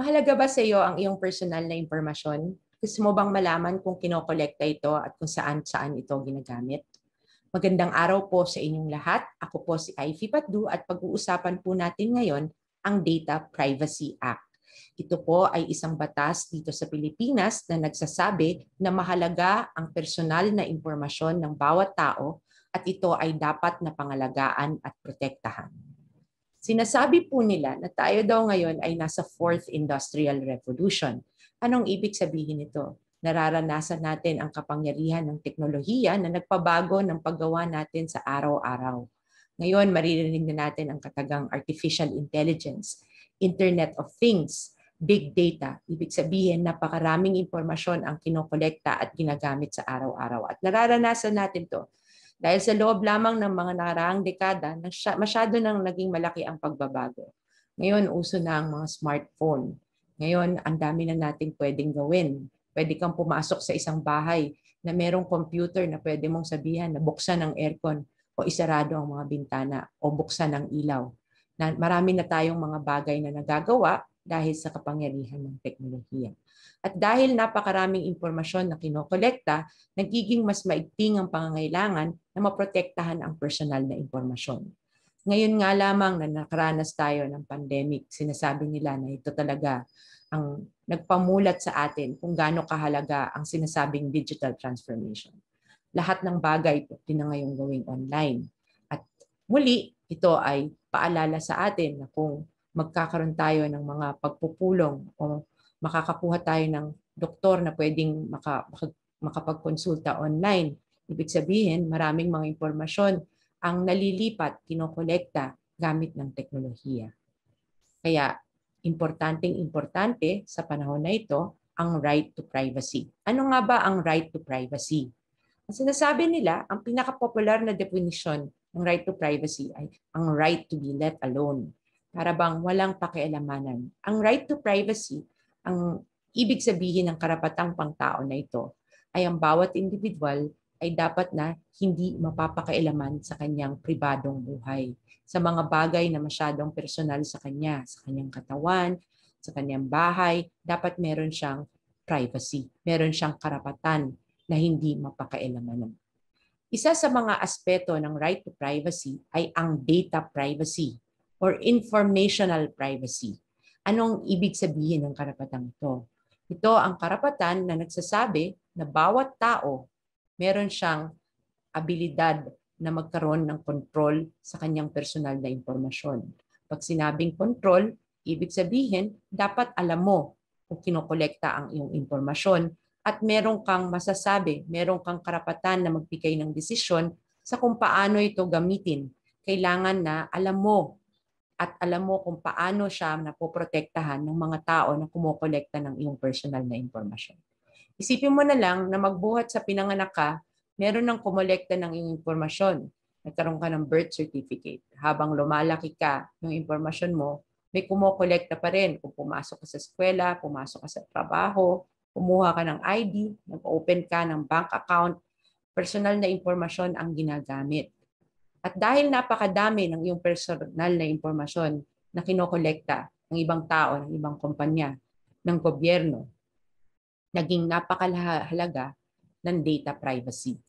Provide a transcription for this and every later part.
Mahalaga ba sa iyo ang iyong personal na impormasyon? Gusto mo bang malaman kung kinokolekta ito at kung saan-saan ito ginagamit? Magandang araw po sa inyong lahat. Ako po si Ivy Patu at pag-uusapan po natin ngayon ang Data Privacy Act. Ito po ay isang batas dito sa Pilipinas na nagsasabi na mahalaga ang personal na impormasyon ng bawat tao at ito ay dapat na pangalagaan at protektahan. Sinasabi po nila na tayo daw ngayon ay nasa fourth industrial revolution. Anong ibig sabihin nito? Nararanasan natin ang kapangyarihan ng teknolohiya na nagpabago ng paggawa natin sa araw-araw. Ngayon, maririnig na natin ang katagang artificial intelligence, Internet of Things, big data. Ibig sabihin, napakaraming impormasyon ang kinokolekta at ginagamit sa araw-araw. At nararanasan natin to dahil sa loob lamang ng mga nakaraang dekada, masyado nang naging malaki ang pagbabago. Ngayon, uso na ang mga smartphone. Ngayon, ang dami na nating pwedeng gawin. Pwede kang pumasok sa isang bahay na merong computer na pwede mong sabihan na buksan ang aircon o isarado ang mga bintana o buksan ang ilaw. Na marami na tayong mga bagay na nagagawa dahil sa kapangyarihan ng teknolohiya. At dahil napakaraming impormasyon na kinokolekta, nagiging mas maigting ang pangangailangan na maprotektahan ang personal na impormasyon. Ngayon nga lamang na nakaranas tayo ng pandemic, sinasabi nila na ito talaga ang nagpamulat sa atin kung gaano kahalaga ang sinasabing digital transformation. Lahat ng bagay pwede na ngayong gawing online. At muli, ito ay paalala sa atin na kung magkakaroon tayo ng mga pagpupulong o makakakuha tayo ng doktor na pwedeng maka, makapagkonsulta online. Ibig sabihin, maraming mga impormasyon ang nalilipat, kinokolekta gamit ng teknolohiya. Kaya importanteng importante sa panahon na ito ang right to privacy. Ano nga ba ang right to privacy? Ang sinasabi nila, ang pinakapopular na definition ng right to privacy ay ang right to be let alone para bang walang pakialamanan. Ang right to privacy, ang ibig sabihin ng karapatang pangtao na ito, ay ang bawat individual ay dapat na hindi mapapakialaman sa kanyang pribadong buhay, sa mga bagay na masyadong personal sa kanya, sa kanyang katawan, sa kanyang bahay, dapat meron siyang privacy, meron siyang karapatan na hindi mapakailaman. Isa sa mga aspeto ng right to privacy ay ang data privacy or informational privacy. Anong ibig sabihin ng karapatang ito? Ito ang karapatan na nagsasabi na bawat tao meron siyang abilidad na magkaroon ng control sa kanyang personal na impormasyon. Pag sinabing control, ibig sabihin dapat alam mo kung kinokolekta ang iyong impormasyon at meron kang masasabi, meron kang karapatan na magbigay ng desisyon sa kung paano ito gamitin. Kailangan na alam mo at alam mo kung paano siya napoprotektahan ng mga tao na kumokolekta ng iyong personal na impormasyon. Isipin mo na lang na magbuhat sa pinanganak ka, meron ng kumolekta ng iyong impormasyon. Nagkaroon ka ng birth certificate. Habang lumalaki ka, yung impormasyon mo, may kumokolekta pa rin. Kung pumasok ka sa eskwela, pumasok ka sa trabaho, kumuha ka ng ID, nag-open ka ng bank account, personal na impormasyon ang ginagamit at dahil napakadami ng iyong personal na impormasyon na kinokolekta ng ibang tao, ng ibang kumpanya, ng gobyerno, naging napakalahalaga ng data privacy.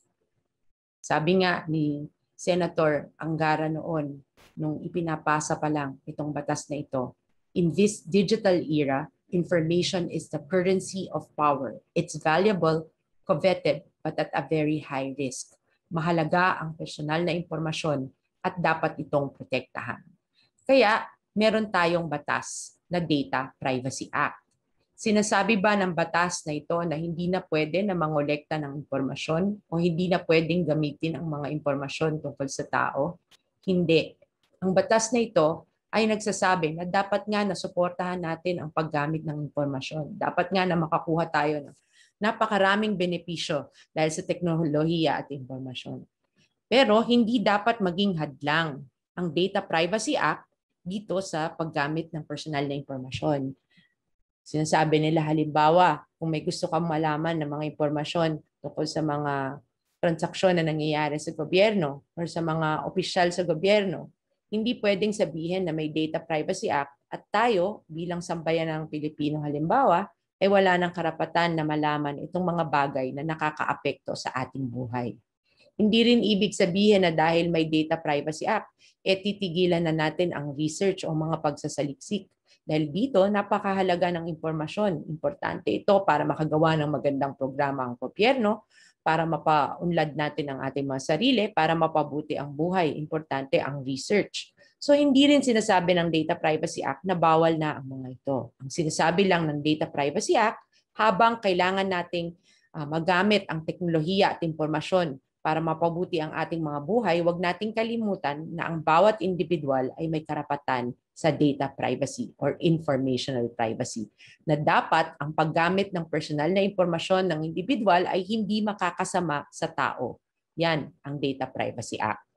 Sabi nga ni Senator Angara noon, nung ipinapasa pa lang itong batas na ito, in this digital era, information is the currency of power. It's valuable, coveted, but at a very high risk mahalaga ang personal na impormasyon at dapat itong protektahan. Kaya meron tayong batas na Data Privacy Act. Sinasabi ba ng batas na ito na hindi na pwede na mangolekta ng impormasyon o hindi na pwedeng gamitin ang mga impormasyon tungkol sa tao? Hindi. Ang batas na ito ay nagsasabi na dapat nga na suportahan natin ang paggamit ng impormasyon. Dapat nga na makakuha tayo ng napakaraming benepisyo dahil sa teknolohiya at impormasyon. Pero hindi dapat maging hadlang ang Data Privacy Act dito sa paggamit ng personal na impormasyon. Sinasabi nila halimbawa, kung may gusto kang malaman ng mga impormasyon tungkol sa mga transaksyon na nangyayari sa gobyerno or sa mga opisyal sa gobyerno, hindi pwedeng sabihin na may Data Privacy Act at tayo bilang sambayan ng Pilipino halimbawa, ay eh, wala ng karapatan na malaman itong mga bagay na nakakaapekto sa ating buhay. Hindi rin ibig sabihin na dahil may Data Privacy Act, eh titigilan na natin ang research o mga pagsasaliksik. Dahil dito, napakahalaga ng impormasyon. Importante ito para makagawa ng magandang programa ang gobyerno, para mapaunlad natin ang ating mga sarili, para mapabuti ang buhay. Importante ang research. So hindi rin sinasabi ng Data Privacy Act na bawal na ang mga ito. Ang sinasabi lang ng Data Privacy Act, habang kailangan nating uh, magamit ang teknolohiya at impormasyon para mapabuti ang ating mga buhay, huwag nating kalimutan na ang bawat individual ay may karapatan sa data privacy or informational privacy na dapat ang paggamit ng personal na impormasyon ng individual ay hindi makakasama sa tao. Yan ang Data Privacy Act.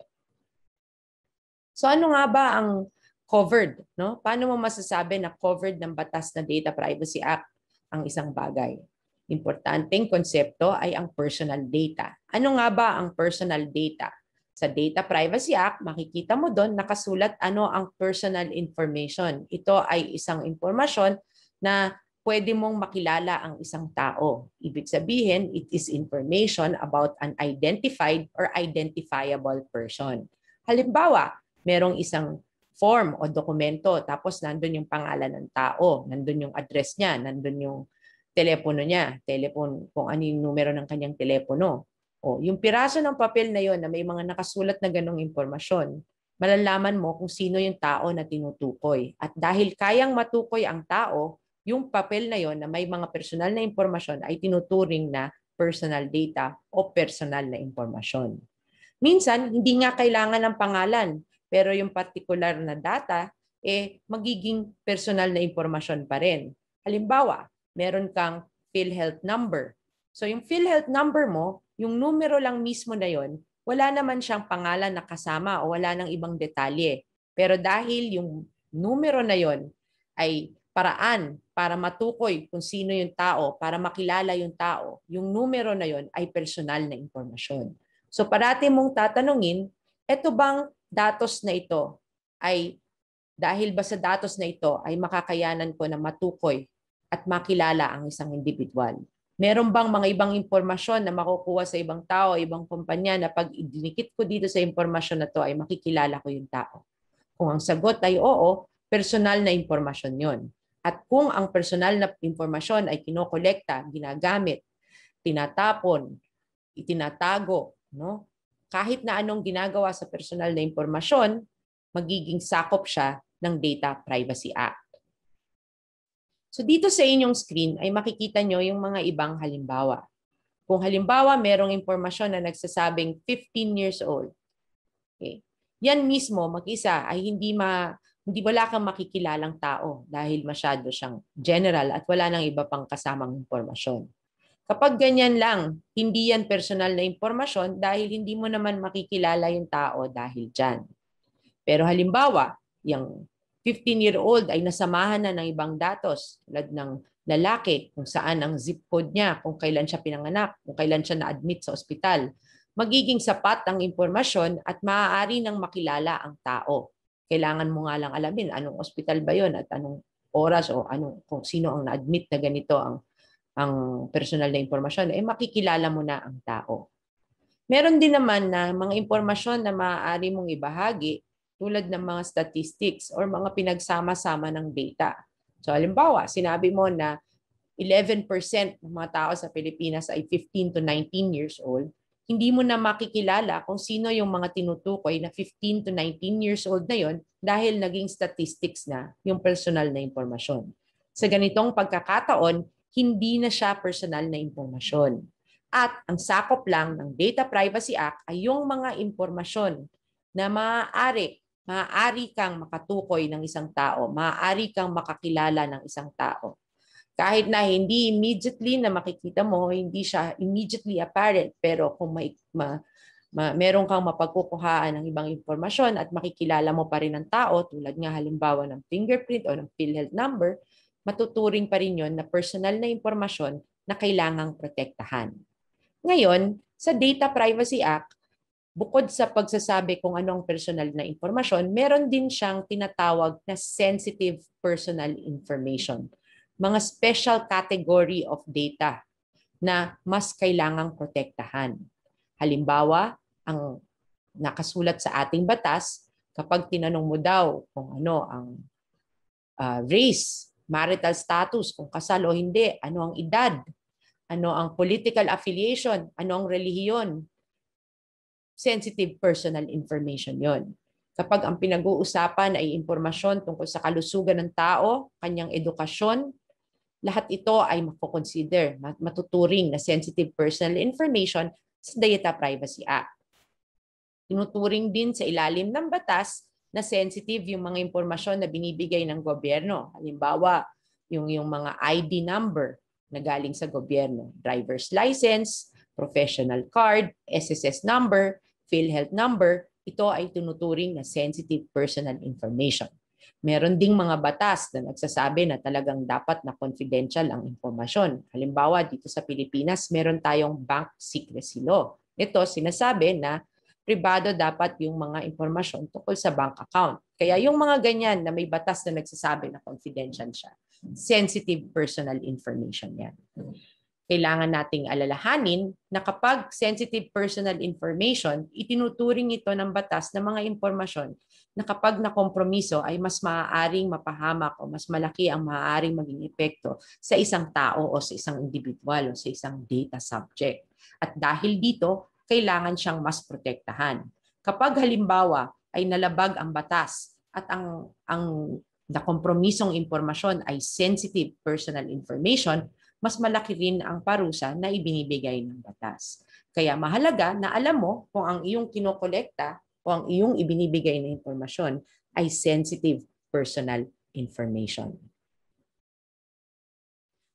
So ano nga ba ang covered, no? Paano mo masasabi na covered ng batas na Data Privacy Act ang isang bagay? Importanteng konsepto ay ang personal data. Ano nga ba ang personal data? Sa Data Privacy Act, makikita mo doon nakasulat ano ang personal information. Ito ay isang impormasyon na pwede mong makilala ang isang tao. Ibig sabihin, it is information about an identified or identifiable person. Halimbawa, merong isang form o dokumento tapos nandun yung pangalan ng tao, nandun yung address niya, nandun yung telepono niya, telephone, kung ano yung numero ng kanyang telepono. O, yung piraso ng papel na yon na may mga nakasulat na ganong impormasyon, malalaman mo kung sino yung tao na tinutukoy. At dahil kayang matukoy ang tao, yung papel na yon na may mga personal na impormasyon ay tinuturing na personal data o personal na impormasyon. Minsan, hindi nga kailangan ng pangalan pero yung particular na data, eh magiging personal na impormasyon pa rin. Halimbawa, meron kang PhilHealth number. So yung PhilHealth number mo, yung numero lang mismo na yon, wala naman siyang pangalan na kasama o wala nang ibang detalye. Pero dahil yung numero na yon ay paraan para matukoy kung sino yung tao, para makilala yung tao, yung numero na yon ay personal na impormasyon. So parati mong tatanungin, eto bang datos na ito ay dahil ba sa datos na ito ay makakayanan ko na matukoy at makilala ang isang individual? Meron bang mga ibang impormasyon na makukuha sa ibang tao, ibang kumpanya na pag idinikit ko dito sa impormasyon na to ay makikilala ko yung tao? Kung ang sagot ay oo, personal na impormasyon yon. At kung ang personal na impormasyon ay kinokolekta, ginagamit, tinatapon, itinatago, no? kahit na anong ginagawa sa personal na impormasyon, magiging sakop siya ng Data Privacy Act. So dito sa inyong screen ay makikita nyo yung mga ibang halimbawa. Kung halimbawa merong impormasyon na nagsasabing 15 years old, okay, yan mismo mag-isa ay hindi ma hindi wala kang makikilalang tao dahil masyado siyang general at wala nang iba pang kasamang impormasyon. Kapag ganyan lang, hindi yan personal na impormasyon dahil hindi mo naman makikilala yung tao dahil dyan. Pero halimbawa, yung 15-year-old ay nasamahan na ng ibang datos, lad ng lalaki, kung saan ang zip code niya, kung kailan siya pinanganak, kung kailan siya na-admit sa ospital, magiging sapat ang impormasyon at maaari nang makilala ang tao. Kailangan mo nga lang alamin anong ospital ba yon at anong oras o anong, kung sino ang na-admit na ganito ang ang personal na impormasyon, eh makikilala mo na ang tao. Meron din naman na mga impormasyon na maaari mong ibahagi tulad ng mga statistics or mga pinagsama-sama ng data. So halimbawa, sinabi mo na 11% ng mga tao sa Pilipinas ay 15 to 19 years old, hindi mo na makikilala kung sino yung mga tinutukoy na 15 to 19 years old na yon dahil naging statistics na yung personal na impormasyon. Sa ganitong pagkakataon, hindi na siya personal na impormasyon. At ang sakop lang ng Data Privacy Act ay yung mga impormasyon na maaari, maaari kang makatukoy ng isang tao, maaari kang makakilala ng isang tao. Kahit na hindi immediately na makikita mo, hindi siya immediately apparent, pero kung may, ma, ma, meron kang mapagkukuhaan ng ibang impormasyon at makikilala mo pa rin ang tao tulad nga halimbawa ng fingerprint o ng PhilHealth number, matuturing pa rin yon na personal na impormasyon na kailangang protektahan. Ngayon, sa Data Privacy Act, bukod sa pagsasabi kung ano ang personal na impormasyon, meron din siyang tinatawag na sensitive personal information. Mga special category of data na mas kailangang protektahan. Halimbawa, ang nakasulat sa ating batas, kapag tinanong mo daw kung ano ang uh, race marital status, kung kasal o hindi, ano ang edad, ano ang political affiliation, ano ang relihiyon. Sensitive personal information yon. Kapag ang pinag-uusapan ay impormasyon tungkol sa kalusugan ng tao, kanyang edukasyon, lahat ito ay mapoconsider, matuturing na sensitive personal information sa Data Privacy Act. Tinuturing din sa ilalim ng batas na sensitive yung mga impormasyon na binibigay ng gobyerno. Halimbawa, yung, yung mga ID number na galing sa gobyerno, driver's license, professional card, SSS number, PhilHealth number, ito ay tinuturing na sensitive personal information. Meron ding mga batas na nagsasabi na talagang dapat na confidential ang impormasyon. Halimbawa, dito sa Pilipinas, meron tayong bank secrecy law. Ito, sinasabi na pribado dapat yung mga impormasyon tungkol sa bank account. Kaya yung mga ganyan na may batas na nagsasabi na confidential siya, sensitive personal information yan. Kailangan nating alalahanin na kapag sensitive personal information, itinuturing ito ng batas ng mga impormasyon na kapag nakompromiso ay mas maaaring mapahamak o mas malaki ang maaaring maging epekto sa isang tao o sa isang individual o sa isang data subject. At dahil dito, kailangan siyang mas protektahan. Kapag halimbawa ay nalabag ang batas at ang ang nakompromisong impormasyon ay sensitive personal information, mas malaki rin ang parusa na ibinibigay ng batas. Kaya mahalaga na alam mo kung ang iyong kinokolekta o ang iyong ibinibigay na impormasyon ay sensitive personal information.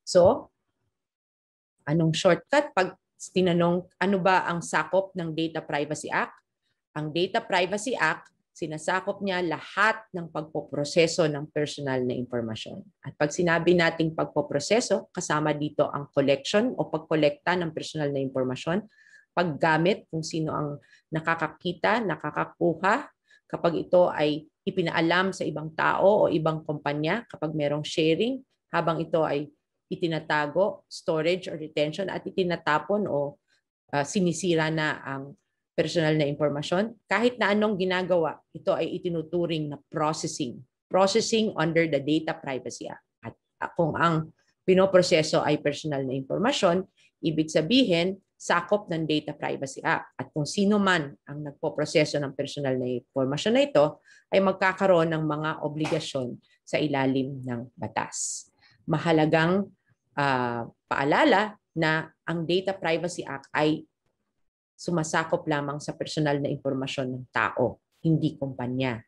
So, anong shortcut pag tinanong ano ba ang sakop ng Data Privacy Act? Ang Data Privacy Act, sinasakop niya lahat ng pagpoproseso ng personal na impormasyon. At pag sinabi nating pagpoproseso, kasama dito ang collection o pagkolekta ng personal na impormasyon, paggamit kung sino ang nakakakita, nakakakuha, kapag ito ay ipinaalam sa ibang tao o ibang kumpanya, kapag merong sharing, habang ito ay itinatago, storage or retention at itinatapon o uh, sinisira na ang personal na impormasyon. Kahit na anong ginagawa, ito ay itinuturing na processing. Processing under the Data Privacy Act. At ah, kung ang pinoproseso ay personal na impormasyon, ibig sabihin, sakop ng Data Privacy Act. At kung sino man ang nagpoproseso ng personal na impormasyon na ito, ay magkakaroon ng mga obligasyon sa ilalim ng batas. Mahalagang uh, paalala na ang Data Privacy Act ay sumasakop lamang sa personal na impormasyon ng tao, hindi kumpanya.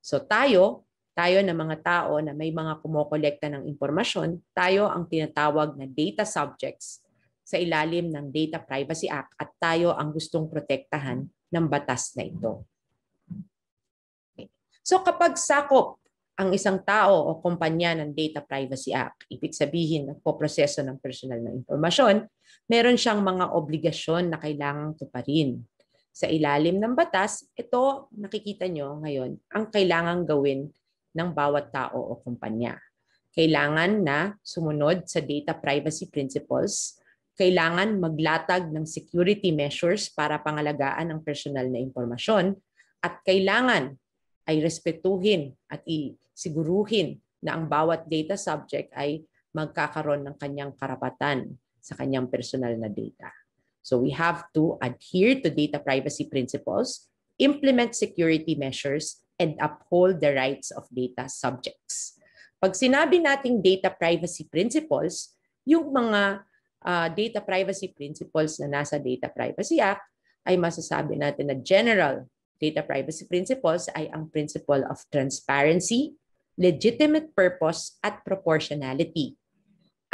So tayo, tayo na mga tao na may mga kumokolekta ng impormasyon, tayo ang tinatawag na data subjects sa ilalim ng Data Privacy Act at tayo ang gustong protektahan ng batas na ito. So kapag sakop ang isang tao o kumpanya ng Data Privacy Act, ibig sabihin ng nagpoproseso ng personal na impormasyon, meron siyang mga obligasyon na kailangang tuparin. Sa ilalim ng batas, ito nakikita nyo ngayon ang kailangang gawin ng bawat tao o kumpanya. Kailangan na sumunod sa data privacy principles, kailangan maglatag ng security measures para pangalagaan ang personal na impormasyon, at kailangan ay respetuhin at isiguruhin na ang bawat data subject ay magkakaroon ng kanyang karapatan sa kanyang personal na data. So we have to adhere to data privacy principles, implement security measures, and uphold the rights of data subjects. Pag sinabi nating data privacy principles, yung mga uh, data privacy principles na nasa Data Privacy Act ay masasabi natin na general data privacy principles ay ang principle of transparency, legitimate purpose, at proportionality.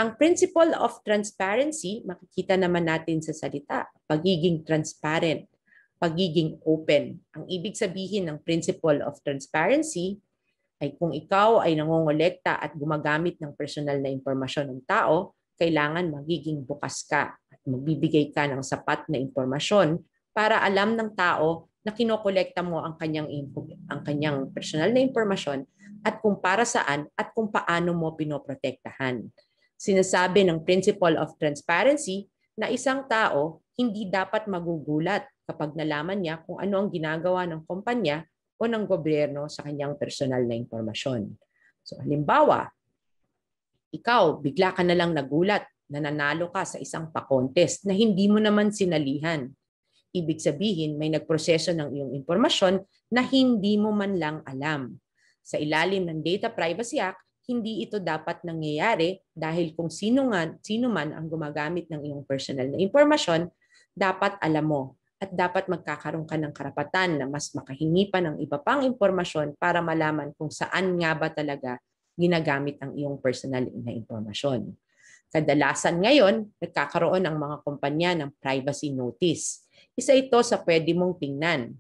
Ang principle of transparency, makikita naman natin sa salita, pagiging transparent, pagiging open. Ang ibig sabihin ng principle of transparency ay kung ikaw ay nangongolekta at gumagamit ng personal na impormasyon ng tao, kailangan magiging bukas ka at magbibigay ka ng sapat na impormasyon para alam ng tao na kinokolekta mo ang kanyang info, ang kanyang personal na impormasyon at kung para saan at kung paano mo pinoprotektahan. Sinasabi ng principle of transparency na isang tao hindi dapat magugulat kapag nalaman niya kung ano ang ginagawa ng kumpanya o ng gobyerno sa kanyang personal na impormasyon. So halimbawa, ikaw bigla ka na lang nagulat na nanalo ka sa isang pa-contest na hindi mo naman sinalihan Ibig sabihin, may nagproseso ng iyong impormasyon na hindi mo man lang alam. Sa ilalim ng Data Privacy Act, hindi ito dapat nangyayari dahil kung sino, nga, sino man ang gumagamit ng iyong personal na impormasyon, dapat alam mo at dapat magkakaroon ka ng karapatan na mas makahingi pa ng iba pang impormasyon para malaman kung saan nga ba talaga ginagamit ang iyong personal na impormasyon. Kadalasan ngayon, nagkakaroon ang mga kumpanya ng privacy notice isa ito sa pwede mong tingnan.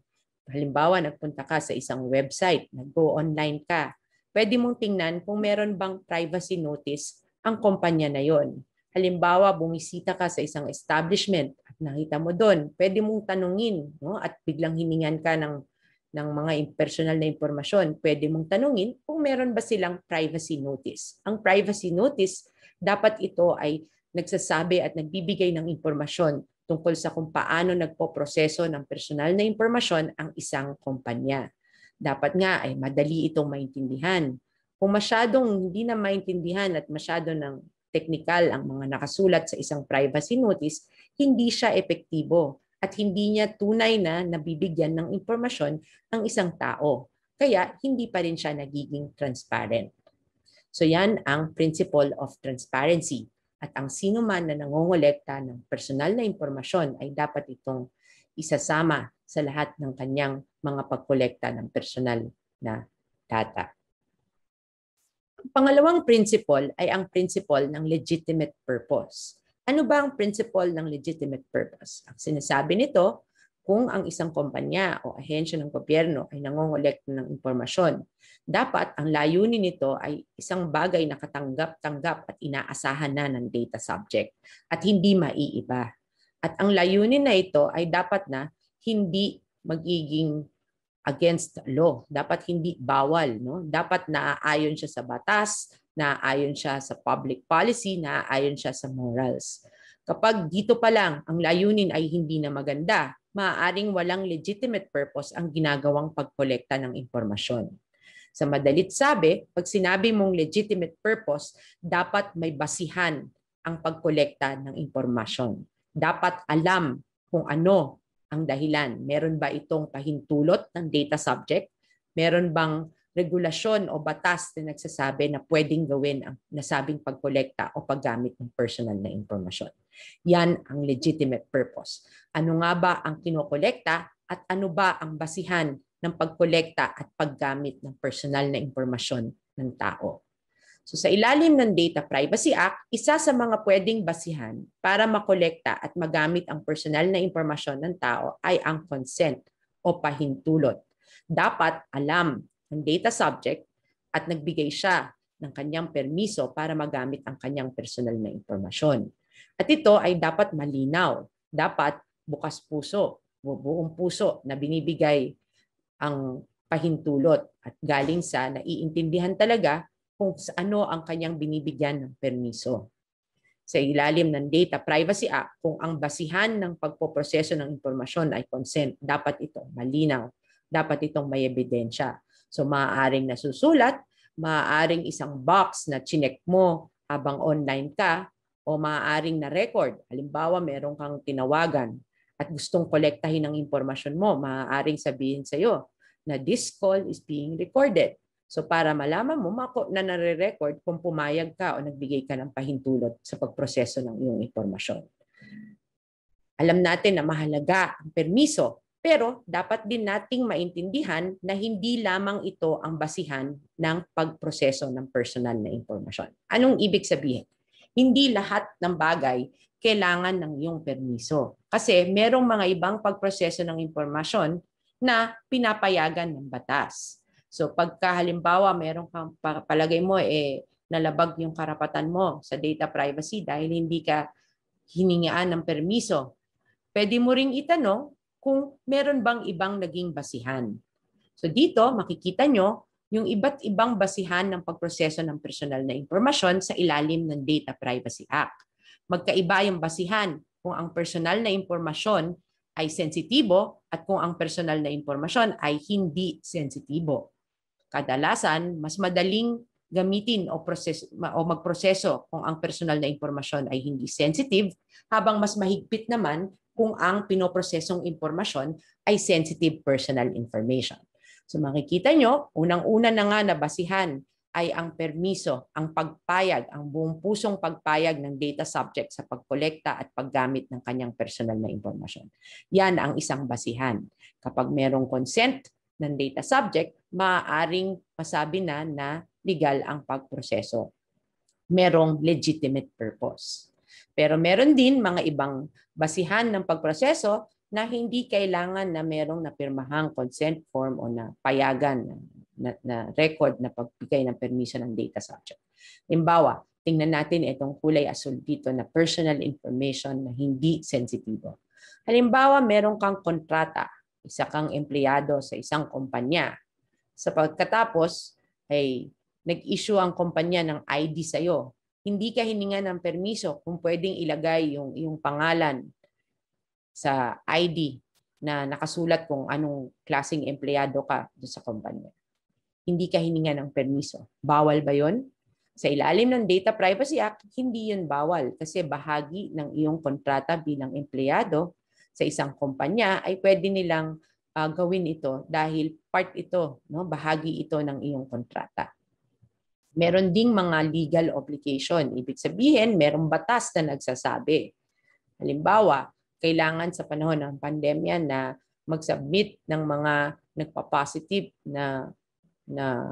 Halimbawa, nagpunta ka sa isang website, nag-go online ka. Pwede mong tingnan kung meron bang privacy notice ang kumpanya na yon. Halimbawa, bumisita ka sa isang establishment at nakita mo doon, pwede mong tanungin no? at biglang hiningan ka ng, ng mga personal na impormasyon, pwede mong tanungin kung meron ba silang privacy notice. Ang privacy notice, dapat ito ay nagsasabi at nagbibigay ng impormasyon tungkol sa kung paano nagpo-proseso ng personal na impormasyon ang isang kumpanya. Dapat nga ay eh, madali itong maintindihan. Kung masyadong hindi na maintindihan at masyado ng technical ang mga nakasulat sa isang privacy notice, hindi siya epektibo at hindi niya tunay na nabibigyan ng impormasyon ang isang tao. Kaya hindi pa rin siya nagiging transparent. So yan ang principle of transparency at ang sino man na nangongolekta ng personal na impormasyon ay dapat itong isasama sa lahat ng kanyang mga pagkolekta ng personal na data. Pangalawang principle ay ang principle ng legitimate purpose. Ano ba ang principle ng legitimate purpose? Ang sinasabi nito kung ang isang kumpanya o ahensya ng gobyerno ay nangongolekt ng impormasyon. Dapat ang layunin nito ay isang bagay na katanggap-tanggap at inaasahan na ng data subject at hindi maiiba. At ang layunin na ito ay dapat na hindi magiging against law. Dapat hindi bawal, no? Dapat naaayon siya sa batas, naaayon siya sa public policy, naaayon siya sa morals. Kapag dito pa lang ang layunin ay hindi na maganda, maaaring walang legitimate purpose ang ginagawang pagkolekta ng impormasyon. Sa madalit sabi, pag sinabi mong legitimate purpose, dapat may basihan ang pagkolekta ng impormasyon. Dapat alam kung ano ang dahilan. Meron ba itong pahintulot ng data subject? Meron bang regulasyon o batas na nagsasabi na pwedeng gawin ang nasabing pagkolekta o paggamit ng personal na impormasyon. Yan ang legitimate purpose. Ano nga ba ang kinokolekta at ano ba ang basihan ng pagkolekta at paggamit ng personal na impormasyon ng tao? So sa ilalim ng Data Privacy Act, isa sa mga pwedeng basihan para makolekta at magamit ang personal na impormasyon ng tao ay ang consent o pahintulot. Dapat alam ng data subject at nagbigay siya ng kanyang permiso para magamit ang kanyang personal na impormasyon. At ito ay dapat malinaw, dapat bukas puso, buong puso na binibigay ang pahintulot at galing sa naiintindihan talaga kung sa ano ang kanyang binibigyan ng permiso. Sa ilalim ng Data Privacy Act, kung ang basihan ng pagpoproseso ng impormasyon ay consent, dapat ito malinaw, dapat itong may ebidensya, So maaaring nasusulat, maaaring isang box na chinek mo habang online ka o maaaring na record. Halimbawa, meron kang tinawagan at gustong kolektahin ang impormasyon mo, maaaring sabihin sa iyo na this call is being recorded. So para malaman mo mako na nare-record kung pumayag ka o nagbigay ka ng pahintulot sa pagproseso ng iyong impormasyon. Alam natin na mahalaga ang permiso pero dapat din nating maintindihan na hindi lamang ito ang basihan ng pagproseso ng personal na impormasyon. Anong ibig sabihin? Hindi lahat ng bagay kailangan ng iyong permiso. Kasi merong mga ibang pagproseso ng impormasyon na pinapayagan ng batas. So pagka halimbawa meron palagay mo eh nalabag yung karapatan mo sa data privacy dahil hindi ka hiningaan ng permiso, pwede mo ring itanong kung meron bang ibang naging basihan. So dito, makikita nyo yung iba't ibang basihan ng pagproseso ng personal na impormasyon sa ilalim ng Data Privacy Act. Magkaiba yung basihan kung ang personal na impormasyon ay sensitibo at kung ang personal na impormasyon ay hindi sensitibo. Kadalasan, mas madaling gamitin o, proces, o magproseso kung ang personal na impormasyon ay hindi sensitive, habang mas mahigpit naman kung ang pinoprosesong impormasyon ay sensitive personal information. So makikita nyo, unang-una na nga nabasihan ay ang permiso, ang pagpayag, ang buong pusong pagpayag ng data subject sa pagkolekta at paggamit ng kanyang personal na impormasyon. Yan ang isang basihan. Kapag merong consent ng data subject, maaaring masabi na na legal ang pagproseso. Merong legitimate purpose. Pero meron din mga ibang basihan ng pagproseso na hindi kailangan na merong napirmahang consent form o na payagan na, na record na pagbigay ng permiso ng data subject. Imbawa, tingnan natin itong kulay asul dito na personal information na hindi sensitibo. Halimbawa, meron kang kontrata, isa kang empleyado sa isang kumpanya. Sa pagkatapos, ay nag-issue ang kumpanya ng ID sa iyo hindi ka hininga ng permiso kung pwedeng ilagay yung, yung pangalan sa ID na nakasulat kung anong klaseng empleyado ka doon sa kumpanya. Hindi ka hininga ng permiso. Bawal ba yon? Sa ilalim ng Data Privacy Act, hindi yon bawal kasi bahagi ng iyong kontrata bilang empleyado sa isang kumpanya ay pwede nilang uh, gawin ito dahil part ito, no, bahagi ito ng iyong kontrata meron ding mga legal obligation. Ibig sabihin, merong batas na nagsasabi. Halimbawa, kailangan sa panahon ng pandemya na mag-submit ng mga nagpa-positive na na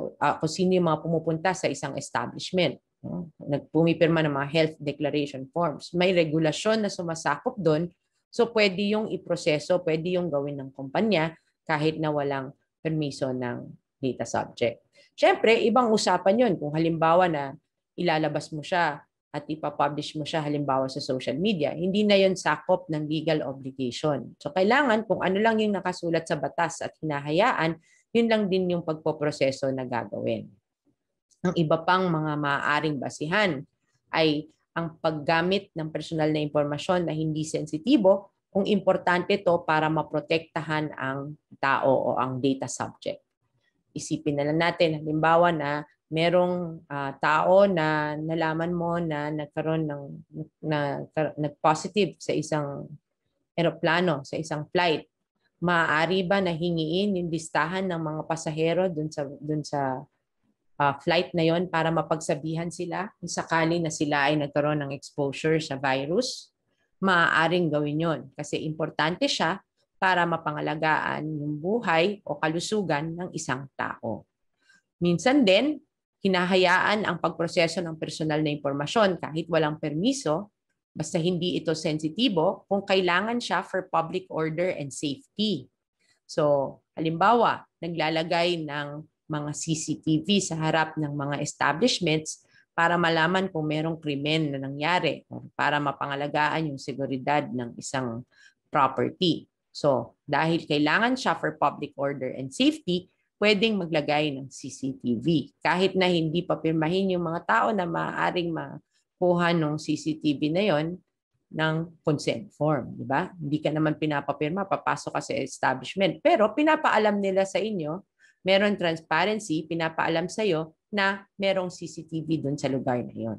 uh, kung sino yung mga pumupunta sa isang establishment. No? Nagpumipirma ng mga health declaration forms. May regulasyon na sumasakop doon. So pwede yung iproseso, pwede yung gawin ng kumpanya kahit na walang permiso ng data subject. Siyempre, ibang usapan yon kung halimbawa na ilalabas mo siya at ipapublish mo siya halimbawa sa social media, hindi na yon sakop ng legal obligation. So kailangan kung ano lang yung nakasulat sa batas at hinahayaan, yun lang din yung pagpoproseso na gagawin. Ang iba pang mga maaaring basihan ay ang paggamit ng personal na impormasyon na hindi sensitibo kung importante to para maprotektahan ang tao o ang data subject isipin na lang natin, halimbawa na merong uh, tao na nalaman mo na nagkaroon ng na, nag-positive sa isang eroplano, sa isang flight. Maaari ba na hingiin yung listahan ng mga pasahero dun sa dun sa uh, flight na yon para mapagsabihan sila kung sakali na sila ay nagkaroon ng exposure sa virus? Maaaring gawin yon kasi importante siya para mapangalagaan yung buhay o kalusugan ng isang tao. Minsan din, hinahayaan ang pagproseso ng personal na impormasyon kahit walang permiso, basta hindi ito sensitibo kung kailangan siya for public order and safety. So, halimbawa, naglalagay ng mga CCTV sa harap ng mga establishments para malaman kung merong krimen na nangyari o para mapangalagaan yung seguridad ng isang property. So, dahil kailangan siya for public order and safety, pwedeng maglagay ng CCTV. Kahit na hindi papirmahin yung mga tao na maaaring makuha ng CCTV na yon ng consent form, di ba? Hindi ka naman pinapapirma, papasok ka sa establishment. Pero pinapaalam nila sa inyo, meron transparency, pinapaalam sa iyo na merong CCTV doon sa lugar na yon.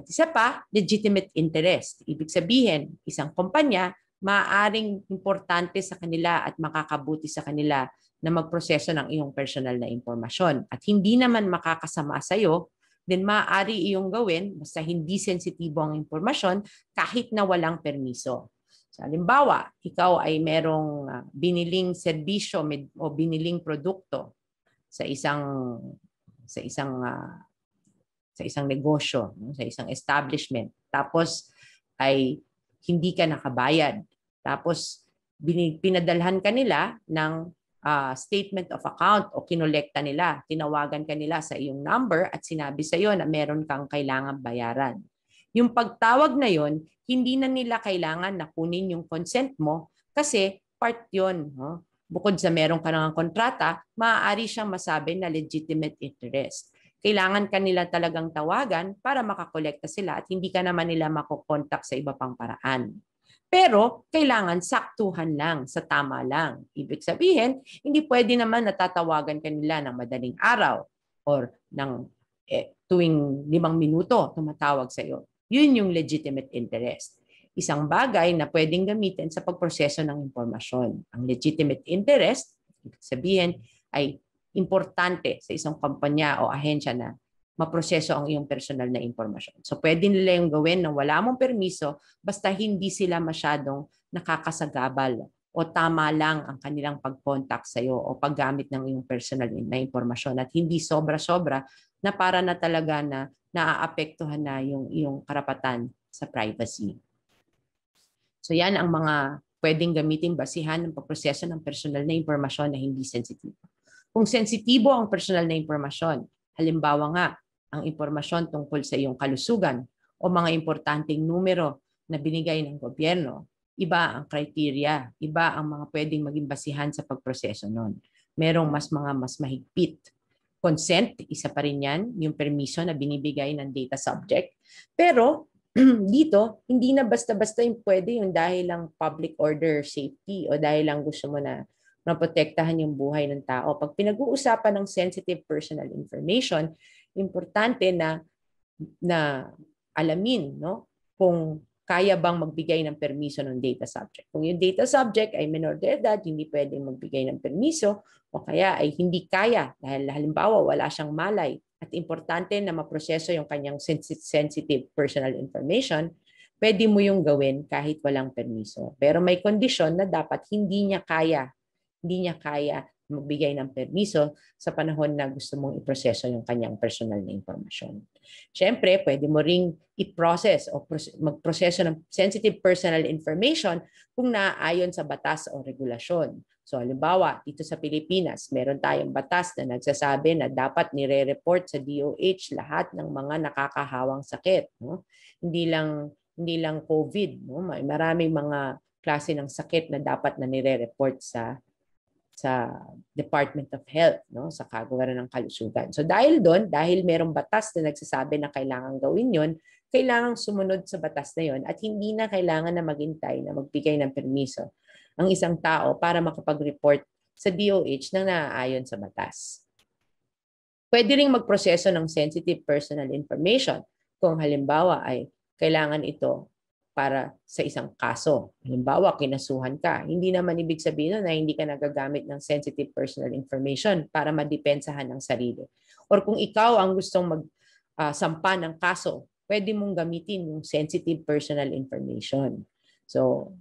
At isa pa, legitimate interest. Ibig sabihin, isang kumpanya maaring importante sa kanila at makakabuti sa kanila na magproseso ng iyong personal na impormasyon at hindi naman makakasama sa iyo, then maaari iyong gawin basta hindi sensitibo ang impormasyon kahit na walang permiso. So, halimbawa, ikaw ay merong ah, biniling serbisyo o biniling produkto sa isang sa isang uh, sa isang negosyo, sa isang establishment. Tapos ay hindi ka nakabayad tapos binig, pinadalhan kanila ng uh, statement of account o kinolekta nila. Tinawagan kanila sa iyong number at sinabi sa iyo na meron kang kailangan bayaran. Yung pagtawag na yon, hindi na nila kailangan na kunin yung consent mo kasi part yon. No? Bukod sa meron ka ng kontrata, maaari siyang masabi na legitimate interest. Kailangan kanila talagang tawagan para makakolekta sila at hindi ka naman nila makokontakt sa iba pang paraan. Pero kailangan saktuhan lang, sa tama lang. Ibig sabihin, hindi pwede naman natatawagan kanila ng madaling araw or ng eh, tuwing limang minuto tumatawag sa iyo. Yun yung legitimate interest. Isang bagay na pwedeng gamitin sa pagproseso ng impormasyon. Ang legitimate interest, ibig sabihin, ay importante sa isang kumpanya o ahensya na maproseso ang iyong personal na impormasyon. So pwede nila yung gawin nang wala mong permiso basta hindi sila masyadong nakakasagabal o tama lang ang kanilang pag-contact sa iyo o paggamit ng iyong personal na impormasyon at hindi sobra-sobra na para na talaga na naaapektuhan na yung iyong karapatan sa privacy. So yan ang mga pwedeng gamitin basihan ng pagproseso ng personal na impormasyon na hindi sensitibo. Kung sensitibo ang personal na impormasyon, halimbawa nga, ang impormasyon tungkol sa iyong kalusugan o mga importanteng numero na binigay ng gobyerno, iba ang kriteria, iba ang mga pwedeng maging basihan sa pagproseso noon. Merong mas mga mas mahigpit. Consent, isa pa rin yan, yung permiso na binibigay ng data subject. Pero dito, hindi na basta-basta yung pwede yung dahil lang public order safety o dahil lang gusto mo na maprotektahan yung buhay ng tao. Pag pinag-uusapan ng sensitive personal information, importante na na alamin no kung kaya bang magbigay ng permiso ng data subject. Kung yung data subject ay minor de edad, hindi pwedeng magbigay ng permiso o kaya ay hindi kaya dahil halimbawa wala siyang malay at importante na maproseso yung kanyang sensitive personal information, pwede mo yung gawin kahit walang permiso. Pero may kondisyon na dapat hindi niya kaya, hindi niya kaya magbigay ng permiso sa panahon na gusto mong iproseso yung kanyang personal na impormasyon. Siyempre, pwede mo ring i-process o magproseso ng sensitive personal information kung naaayon sa batas o regulasyon. So halimbawa, dito sa Pilipinas, meron tayong batas na nagsasabi na dapat nire-report sa DOH lahat ng mga nakakahawang sakit. No? Hindi lang hindi lang COVID. No? May maraming mga klase ng sakit na dapat na nire-report sa sa Department of Health, no, sa Kagawaran ng Kalusugan. So dahil doon, dahil merong batas na nagsasabi na kailangan gawin 'yon, kailangan sumunod sa batas na 'yon at hindi na kailangan na maghintay na magbigay ng permiso ang isang tao para makapag-report sa DOH na naaayon sa batas. Pwede ring magproseso ng sensitive personal information kung halimbawa ay kailangan ito para sa isang kaso. Halimbawa, kinasuhan ka. Hindi naman ibig sabihin na hindi ka nagagamit ng sensitive personal information para madepensahan ang sarili. Or kung ikaw ang gustong mag uh, ng kaso, pwede mong gamitin yung sensitive personal information. So,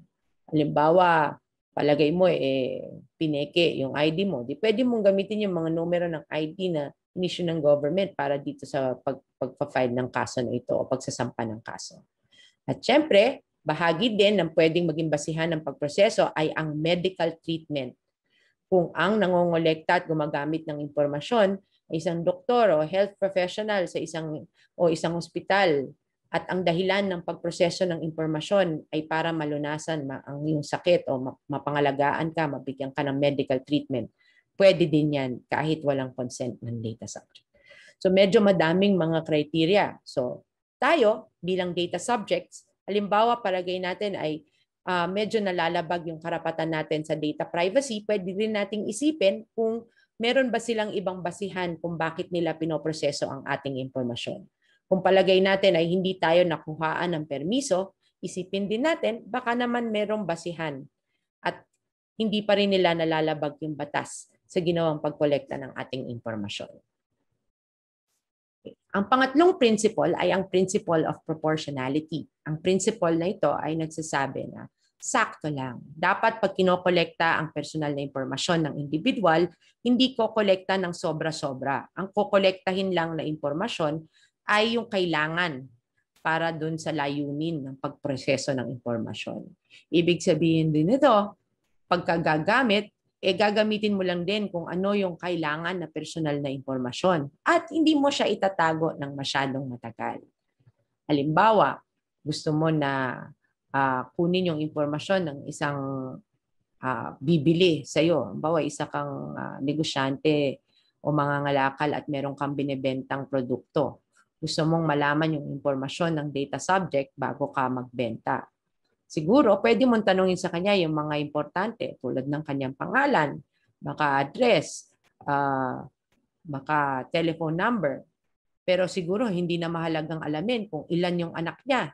halimbawa, palagay mo eh pineke yung ID mo. Di pwede mong gamitin yung mga numero ng ID na inisyu ng government para dito sa pag, pagpa-file ng kaso na ito o pagsasampa ng kaso. At syempre, bahagi din ng pwedeng maging basihan ng pagproseso ay ang medical treatment. Kung ang nangongolekta at gumagamit ng impormasyon ay isang doktor o health professional sa isang o isang ospital at ang dahilan ng pagproseso ng impormasyon ay para malunasan ang iyong sakit o mapangalagaan ka, mabigyan ka ng medical treatment. Pwede din yan kahit walang consent ng data subject. So medyo madaming mga criteria. So tayo, bilang data subjects, halimbawa palagay natin ay uh, medyo nalalabag yung karapatan natin sa data privacy, pwede rin nating isipin kung meron ba silang ibang basihan kung bakit nila pinoproseso ang ating impormasyon. Kung palagay natin ay hindi tayo nakuhaan ng permiso, isipin din natin baka naman merong basihan at hindi pa rin nila nalalabag yung batas sa ginawang pagkolekta ng ating impormasyon. Ang pangatlong principle ay ang principle of proportionality. Ang principle na ito ay nagsasabi na sakto lang. Dapat pag kinokolekta ang personal na impormasyon ng individual, hindi kokolekta ng sobra-sobra. Ang kokolektahin lang na impormasyon ay yung kailangan para dun sa layunin ng pagproseso ng impormasyon. Ibig sabihin din ito, pagkagagamit, eh gagamitin mo lang din kung ano yung kailangan na personal na impormasyon at hindi mo siya itatago ng masyadong matagal. Halimbawa, gusto mo na uh, kunin yung impormasyon ng isang uh, bibili sa iyo. Halimbawa, isa kang uh, negosyante o mga ngalakal at meron kang binebentang produkto. Gusto mong malaman yung impormasyon ng data subject bago ka magbenta Siguro, pwede mong tanungin sa kanya yung mga importante tulad ng kanyang pangalan, baka address, uh, baka telephone number. Pero siguro hindi na mahalagang alamin kung ilan yung anak niya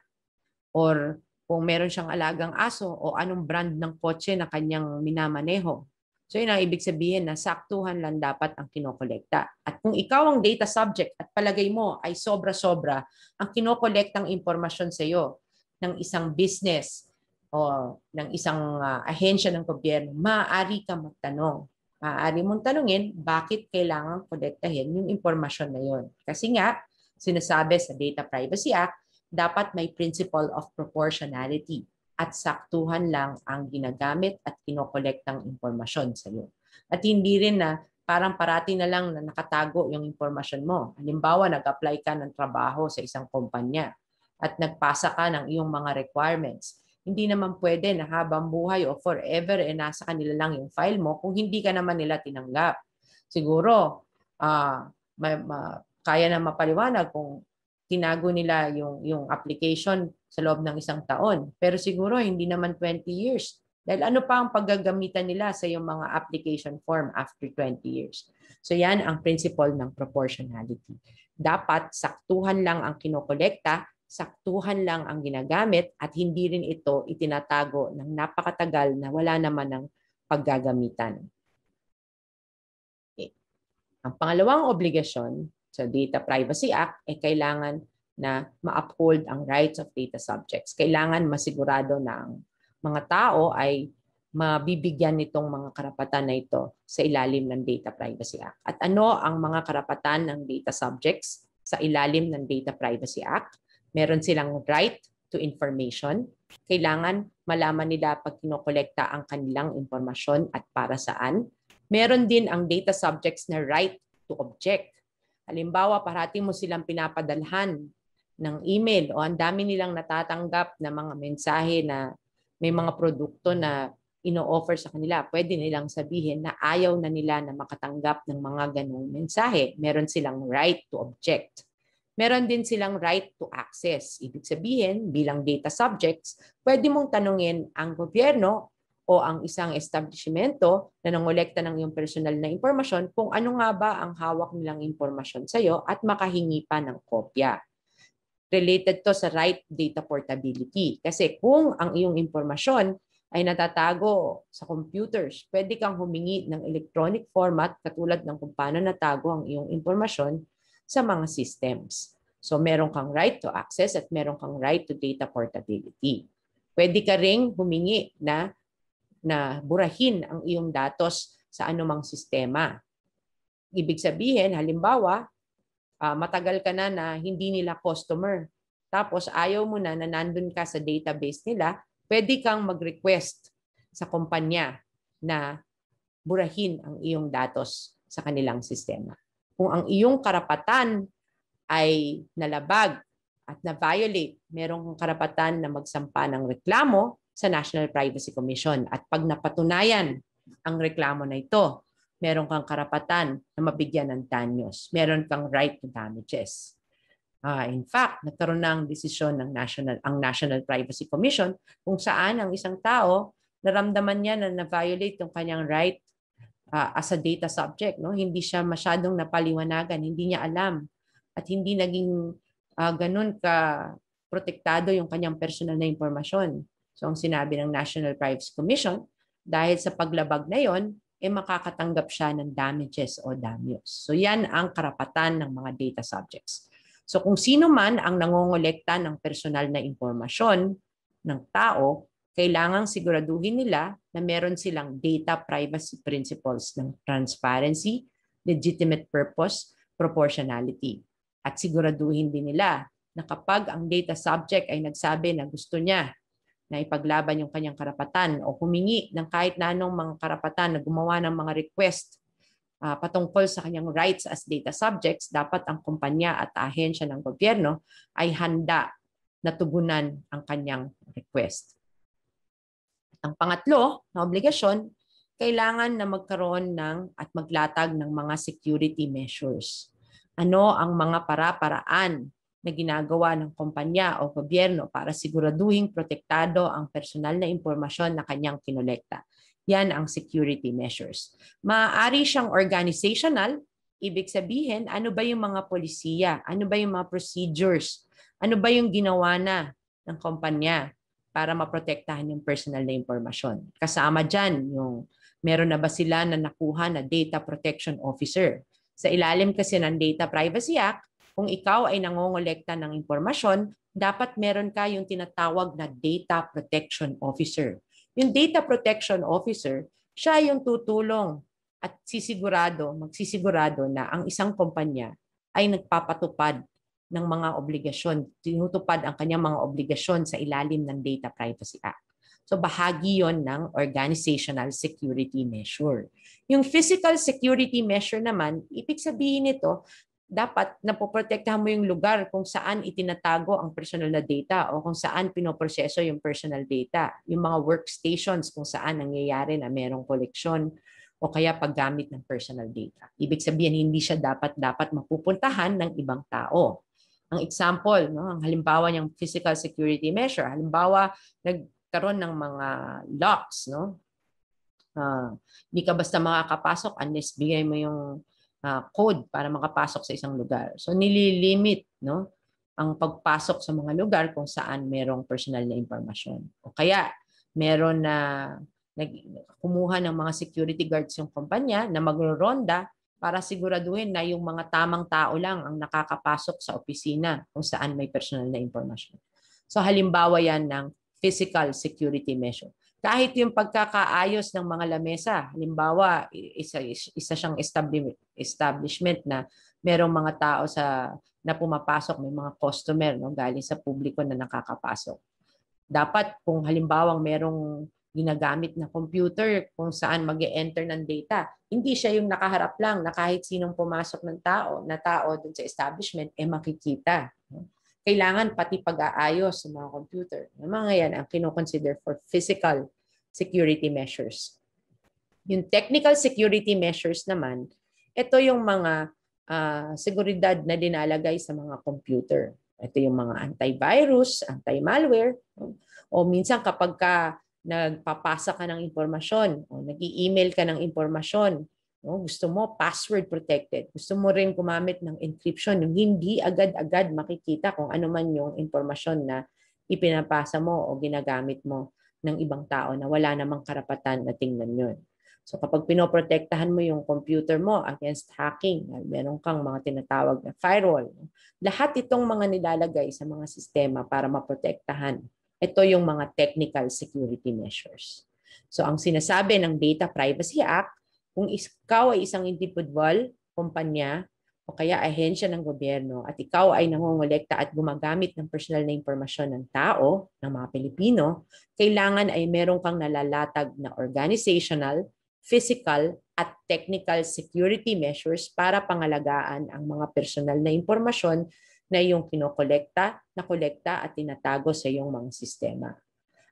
or kung meron siyang alagang aso o anong brand ng kotse na kanyang minamaneho. So yun ang ibig sabihin na saktuhan lang dapat ang kinokolekta. At kung ikaw ang data subject at palagay mo ay sobra-sobra ang kinokolektang impormasyon sa iyo, ng isang business o ng isang uh, ahensya ng gobyerno, maaari ka magtanong. Maaari mong tanungin bakit kailangan kolektahin yung impormasyon na yon. Kasi nga, sinasabi sa Data Privacy Act, dapat may principle of proportionality at saktuhan lang ang ginagamit at kinokolektang impormasyon sa iyo. At hindi rin na parang parati na lang na nakatago yung impormasyon mo. Halimbawa, nag-apply ka ng trabaho sa isang kumpanya at nagpasa ka ng iyong mga requirements. Hindi naman pwede na habang buhay o forever eh nasa kanila lang yung file mo kung hindi ka naman nila tinanggap. Siguro, uh, ah, may, ma, kaya na mapaliwanag kung tinago nila yung, yung application sa loob ng isang taon. Pero siguro hindi naman 20 years. Dahil ano pa ang paggagamitan nila sa yung mga application form after 20 years? So yan ang principle ng proportionality. Dapat saktuhan lang ang kinokolekta saktuhan lang ang ginagamit at hindi rin ito itinatago ng napakatagal na wala naman ng paggagamitan. Okay. Eh, ang pangalawang obligasyon sa Data Privacy Act ay kailangan na ma-uphold ang rights of data subjects. Kailangan masigurado na mga tao ay mabibigyan nitong mga karapatan na ito sa ilalim ng Data Privacy Act. At ano ang mga karapatan ng data subjects sa ilalim ng Data Privacy Act? meron silang right to information. Kailangan malaman nila pag kinokolekta ang kanilang impormasyon at para saan. Meron din ang data subjects na right to object. Halimbawa, parati mo silang pinapadalhan ng email o ang dami nilang natatanggap na mga mensahe na may mga produkto na ino-offer sa kanila, pwede nilang sabihin na ayaw na nila na makatanggap ng mga ganong mensahe. Meron silang right to object meron din silang right to access. Ibig sabihin, bilang data subjects, pwede mong tanungin ang gobyerno o ang isang establishmento na nangolekta ng iyong personal na impormasyon kung ano nga ba ang hawak nilang impormasyon sa iyo at makahingi pa ng kopya. Related to sa right data portability. Kasi kung ang iyong impormasyon ay natatago sa computers, pwede kang humingi ng electronic format katulad ng kung paano natago ang iyong impormasyon sa mga systems. So meron kang right to access at meron kang right to data portability. Pwede ka ring humingi na na burahin ang iyong datos sa anumang sistema. Ibig sabihin, halimbawa, uh, matagal ka na na hindi nila customer. Tapos ayaw mo na na nandun ka sa database nila, pwede kang mag-request sa kumpanya na burahin ang iyong datos sa kanilang sistema. Kung ang iyong karapatan ay nalabag at na-violate, merong karapatan na magsampa ng reklamo sa National Privacy Commission. At pag napatunayan ang reklamo na ito, meron kang karapatan na mabigyan ng danyos. Meron kang right to damages. Uh, in fact, nagkaroon ng desisyon ng National, ang National Privacy Commission kung saan ang isang tao naramdaman niya na na-violate yung kanyang right uh, as a data subject. No? Hindi siya masyadong napaliwanagan, hindi niya alam at hindi naging uh, ganun ka protektado yung kanyang personal na impormasyon. So ang sinabi ng National Privacy Commission, dahil sa paglabag na yon, eh makakatanggap siya ng damages o damages. So yan ang karapatan ng mga data subjects. So kung sino man ang nangongolekta ng personal na impormasyon ng tao, kailangang siguraduhin nila na meron silang data privacy principles ng transparency, legitimate purpose, proportionality. At siguraduhin din nila na kapag ang data subject ay nagsabi na gusto niya na ipaglaban yung kanyang karapatan o humingi ng kahit na anong mga karapatan na gumawa ng mga request uh, patungkol sa kanyang rights as data subjects, dapat ang kumpanya at ahensya ng gobyerno ay handa na tugunan ang kanyang request. Ang pangatlo na obligasyon, kailangan na magkaroon ng at maglatag ng mga security measures. Ano ang mga para-paraan na ginagawa ng kumpanya o gobyerno para siguraduhing protektado ang personal na impormasyon na kanyang kinolekta. Yan ang security measures. Maaari siyang organizational, ibig sabihin ano ba yung mga polisiya, ano ba yung mga procedures, ano ba yung ginawa na ng kumpanya para maprotektahan yung personal na impormasyon. Kasama dyan yung meron na ba sila na nakuha na data protection officer. Sa ilalim kasi ng Data Privacy Act, kung ikaw ay nangongolekta ng impormasyon, dapat meron ka yung tinatawag na data protection officer. Yung data protection officer, siya yung tutulong at sisigurado, magsisigurado na ang isang kumpanya ay nagpapatupad ng mga obligasyon, tinutupad ang kanyang mga obligasyon sa ilalim ng Data Privacy Act. So bahagi yon ng organizational security measure. Yung physical security measure naman, ibig sabihin nito, dapat napoprotektahan mo yung lugar kung saan itinatago ang personal na data o kung saan pinoproseso yung personal data, yung mga workstations kung saan nangyayari na merong koleksyon o kaya paggamit ng personal data. Ibig sabihin, hindi siya dapat dapat mapupuntahan ng ibang tao. Ang example, no, ang halimbawa niyang physical security measure, halimbawa nagkaroon ng mga locks, no? Uh, hindi ka basta makakapasok unless bigay mo yung uh, code para makapasok sa isang lugar. So nililimit, no? ang pagpasok sa mga lugar kung saan merong personal na impormasyon. O kaya meron na nag, kumuha ng mga security guards yung kumpanya na magro-ronda para siguraduhin na yung mga tamang tao lang ang nakakapasok sa opisina kung saan may personal na impormasyon. So halimbawa yan ng physical security measure. Kahit yung pagkakaayos ng mga lamesa, halimbawa isa, isa siyang establishment na merong mga tao sa na pumapasok, may mga customer no, galing sa publiko na nakakapasok. Dapat kung halimbawang merong ginagamit na computer kung saan mag enter ng data. Hindi siya yung nakaharap lang na kahit sinong pumasok ng tao, na tao dun sa establishment, eh makikita. Kailangan pati pag-aayos sa mga computer. Yung mga yan ang kinoconsider for physical security measures. Yung technical security measures naman, ito yung mga uh, seguridad na dinalagay sa mga computer. Ito yung mga antivirus, anti-malware. O minsan kapag ka nagpapasa ka ng impormasyon o nag email ka ng impormasyon, No? Gusto mo password protected. Gusto mo rin gumamit ng encryption yung hindi agad-agad makikita kung ano man yung impormasyon na ipinapasa mo o ginagamit mo ng ibang tao na wala namang karapatan na tingnan yun. So kapag pinoprotektahan mo yung computer mo against hacking, meron kang mga tinatawag na firewall. Lahat itong mga nilalagay sa mga sistema para maprotektahan ito yung mga technical security measures. So ang sinasabi ng Data Privacy Act, kung ikaw ay isang individual, kumpanya, o kaya ahensya ng gobyerno at ikaw ay nangongolekta at gumagamit ng personal na impormasyon ng tao, ng mga Pilipino, kailangan ay meron kang nalalatag na organizational, physical, at technical security measures para pangalagaan ang mga personal na impormasyon na iyong kinokolekta, nakolekta at tinatago sa iyong mga sistema.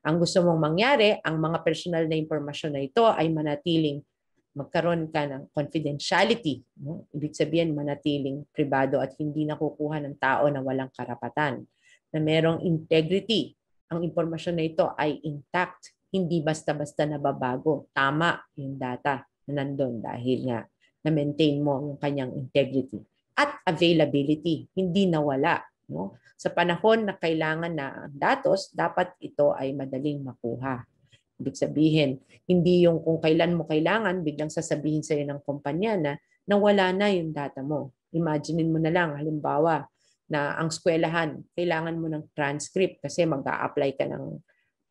Ang gusto mong mangyari, ang mga personal na impormasyon na ito ay manatiling magkaroon ka ng confidentiality. No? Ibig sabihin, manatiling pribado at hindi nakukuha ng tao na walang karapatan, na merong integrity. Ang impormasyon na ito ay intact, hindi basta-basta nababago. Tama yung data na nandun dahil nga na-maintain mo yung kanyang integrity at availability, hindi nawala. No? Sa panahon na kailangan na ang datos, dapat ito ay madaling makuha. Ibig sabihin, hindi yung kung kailan mo kailangan, biglang sasabihin sa'yo ng kumpanya na nawala na yung data mo. Imaginin mo na lang, halimbawa, na ang skwelahan, kailangan mo ng transcript kasi mag apply ka ng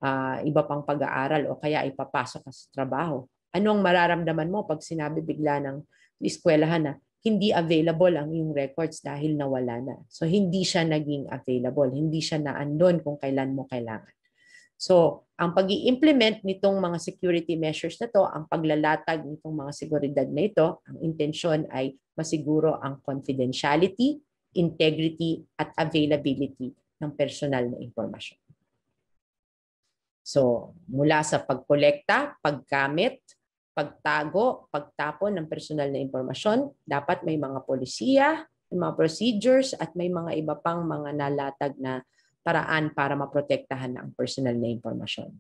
uh, iba pang pag-aaral o kaya ipapasok ka sa trabaho. Ano ang mararamdaman mo pag sinabi bigla ng eskwelahan na hindi available ang yung records dahil nawala na. So hindi siya naging available, hindi siya naandon kung kailan mo kailangan. So, ang pag implement nitong mga security measures na to, ang paglalatag nitong mga seguridad na ito, ang intensyon ay masiguro ang confidentiality, integrity, at availability ng personal na impormasyon. So, mula sa pagkolekta, paggamit, pagtago, pagtapon ng personal na impormasyon. Dapat may mga polisiya, may mga procedures, at may mga iba pang mga nalatag na paraan para maprotektahan ang personal na impormasyon.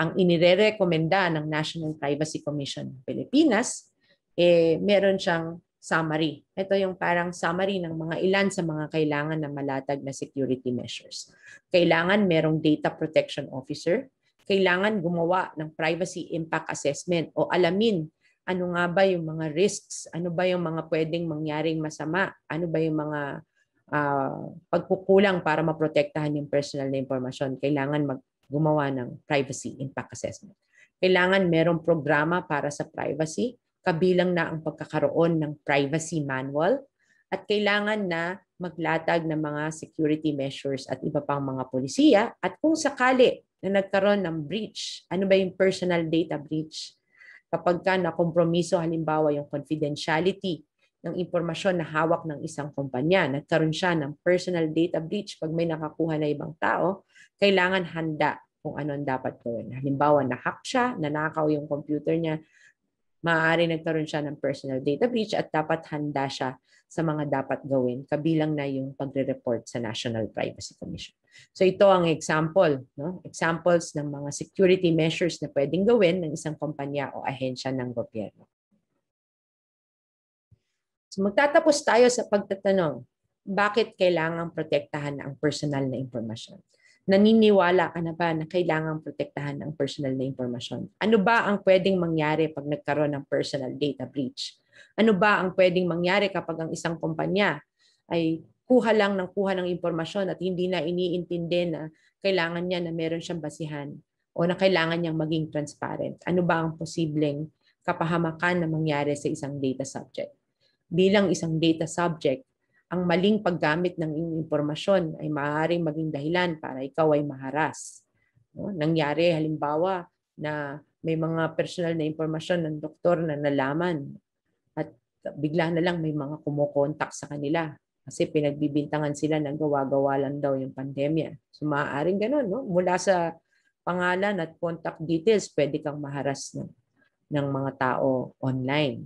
Ang inirerekomenda ng National Privacy Commission ng Pilipinas, eh, meron siyang summary. Ito yung parang summary ng mga ilan sa mga kailangan na malatag na security measures. Kailangan merong data protection officer kailangan gumawa ng privacy impact assessment o alamin ano nga ba yung mga risks, ano ba yung mga pwedeng mangyaring masama, ano ba yung mga uh, pagkukulang para maprotektahan yung personal na impormasyon. Kailangan mag gumawa ng privacy impact assessment. Kailangan merong programa para sa privacy, kabilang na ang pagkakaroon ng privacy manual, at kailangan na maglatag ng mga security measures at iba pang mga polisiya at kung sakali na nagkaroon ng breach. Ano ba yung personal data breach? Kapag ka nakompromiso halimbawa yung confidentiality ng impormasyon na hawak ng isang kumpanya, nagkaroon siya ng personal data breach pag may nakakuha na ibang tao, kailangan handa kung ano ang dapat gawin. Halimbawa, nahack siya, nanakaw yung computer niya, maaari nagkaroon siya ng personal data breach at dapat handa siya sa mga dapat gawin kabilang na yung pagre-report sa National Privacy Commission. So ito ang example, no? examples ng mga security measures na pwedeng gawin ng isang kumpanya o ahensya ng gobyerno. So magtatapos tayo sa pagtatanong, bakit kailangang protektahan ang personal na impormasyon? naniniwala ka na ba na kailangang protektahan ang personal na impormasyon? Ano ba ang pwedeng mangyari pag nagkaroon ng personal data breach? Ano ba ang pwedeng mangyari kapag ang isang kumpanya ay kuha lang ng kuha ng impormasyon at hindi na iniintindi na kailangan niya na meron siyang basihan o na kailangan niyang maging transparent? Ano ba ang posibleng kapahamakan na mangyari sa isang data subject? Bilang isang data subject, ang maling paggamit ng iyong impormasyon ay maaaring maging dahilan para ikaw ay maharas. No? Nangyari halimbawa na may mga personal na impormasyon ng doktor na nalaman at bigla na lang may mga kumokontak sa kanila kasi pinagbibintangan sila ng gawa-gawa lang daw yung pandemya. So maaaring ganun, no? mula sa pangalan at contact details, pwede kang maharas ng, ng mga tao online.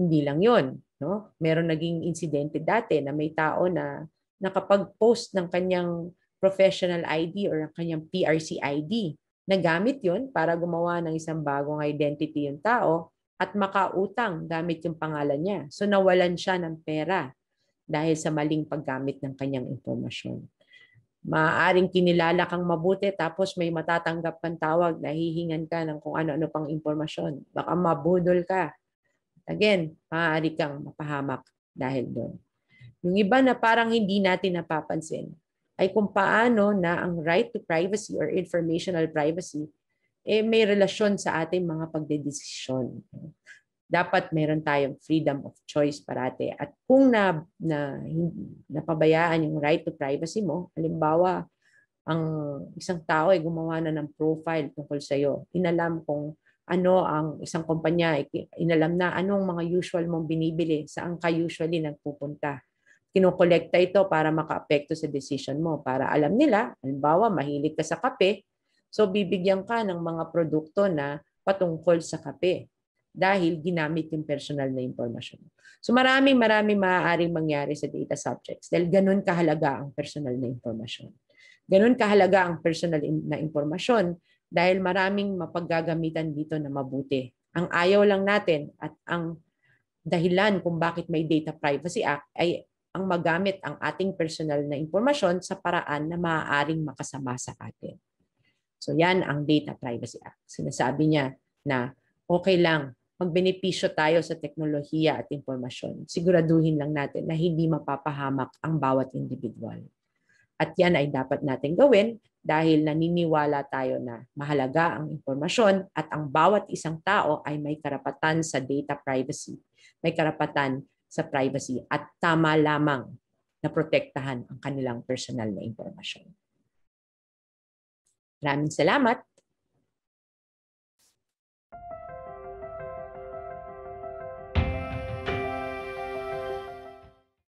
Hindi lang yon no? Meron naging insidente dati na may tao na nakapag-post ng kanyang professional ID or ang kanyang PRC ID. Nagamit yon para gumawa ng isang bagong identity yung tao at makautang gamit yung pangalan niya. So nawalan siya ng pera dahil sa maling paggamit ng kanyang impormasyon. Maaaring kinilala kang mabuti tapos may matatanggap kang tawag, nahihingan ka ng kung ano-ano pang impormasyon. Baka mabudol ka Again, maaari kang mapahamak dahil doon. Yung iba na parang hindi natin napapansin ay kung paano na ang right to privacy or informational privacy eh may relasyon sa ating mga pagdedesisyon. Dapat meron tayong freedom of choice parate. At kung na, na hindi, napabayaan yung right to privacy mo, halimbawa, ang isang tao ay gumawa na ng profile tungkol sa iyo. Inalam kong ano ang isang kumpanya, eh, inalam na anong mga usual mong binibili, saan ka usually nagpupunta. Kinokolekta ito para makaapekto sa decision mo, para alam nila, halimbawa mahilig ka sa kape, so bibigyan ka ng mga produkto na patungkol sa kape dahil ginamit yung personal na impormasyon. So maraming maraming maaaring mangyari sa data subjects dahil ganun kahalaga ang personal na impormasyon. Ganun kahalaga ang personal na impormasyon dahil maraming mapaggagamitan dito na mabuti. Ang ayaw lang natin at ang dahilan kung bakit may Data Privacy Act ay ang magamit ang ating personal na impormasyon sa paraan na maaaring makasama sa atin. So yan ang Data Privacy Act. Sinasabi niya na okay lang, magbenepisyo tayo sa teknolohiya at impormasyon. Siguraduhin lang natin na hindi mapapahamak ang bawat individual. At yan ay dapat natin gawin dahil naniniwala tayo na mahalaga ang impormasyon at ang bawat isang tao ay may karapatan sa data privacy, may karapatan sa privacy at tama lamang na protektahan ang kanilang personal na impormasyon. Maraming salamat